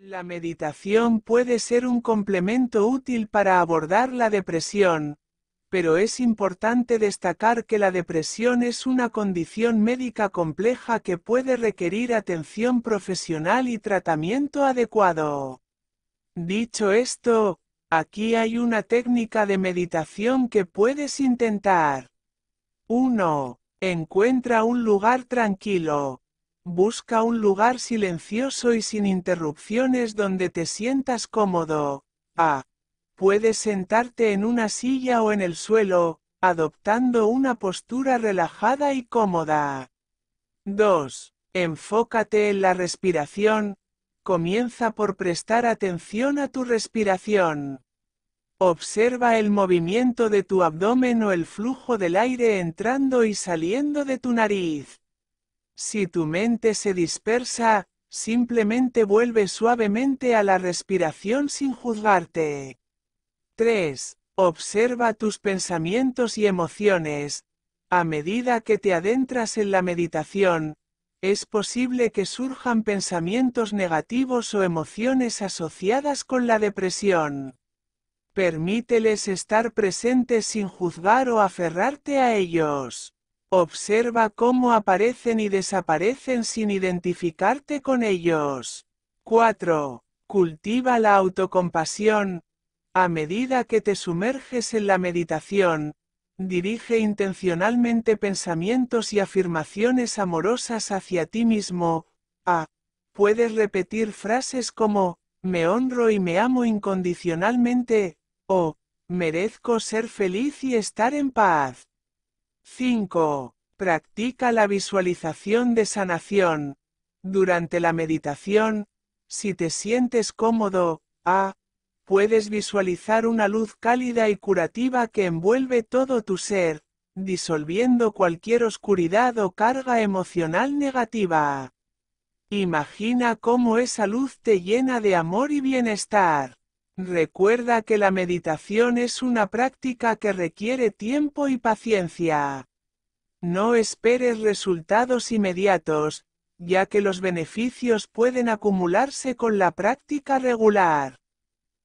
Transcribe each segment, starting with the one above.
La meditación puede ser un complemento útil para abordar la depresión, pero es importante destacar que la depresión es una condición médica compleja que puede requerir atención profesional y tratamiento adecuado. Dicho esto, aquí hay una técnica de meditación que puedes intentar. 1. Encuentra un lugar tranquilo, Busca un lugar silencioso y sin interrupciones donde te sientas cómodo. A. Ah. Puedes sentarte en una silla o en el suelo, adoptando una postura relajada y cómoda. 2. Enfócate en la respiración. Comienza por prestar atención a tu respiración. Observa el movimiento de tu abdomen o el flujo del aire entrando y saliendo de tu nariz. Si tu mente se dispersa, simplemente vuelve suavemente a la respiración sin juzgarte. 3. Observa tus pensamientos y emociones. A medida que te adentras en la meditación, es posible que surjan pensamientos negativos o emociones asociadas con la depresión. Permíteles estar presentes sin juzgar o aferrarte a ellos. Observa cómo aparecen y desaparecen sin identificarte con ellos. 4. Cultiva la autocompasión. A medida que te sumerges en la meditación, dirige intencionalmente pensamientos y afirmaciones amorosas hacia ti mismo. A. Puedes repetir frases como, me honro y me amo incondicionalmente, o, merezco ser feliz y estar en paz. 5. Practica la visualización de sanación. Durante la meditación, si te sientes cómodo, A. Puedes visualizar una luz cálida y curativa que envuelve todo tu ser, disolviendo cualquier oscuridad o carga emocional negativa. Imagina cómo esa luz te llena de amor y bienestar. Recuerda que la meditación es una práctica que requiere tiempo y paciencia. No esperes resultados inmediatos, ya que los beneficios pueden acumularse con la práctica regular.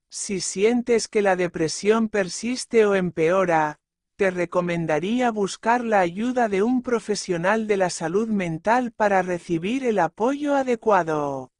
Si sientes que la depresión persiste o empeora, te recomendaría buscar la ayuda de un profesional de la salud mental para recibir el apoyo adecuado.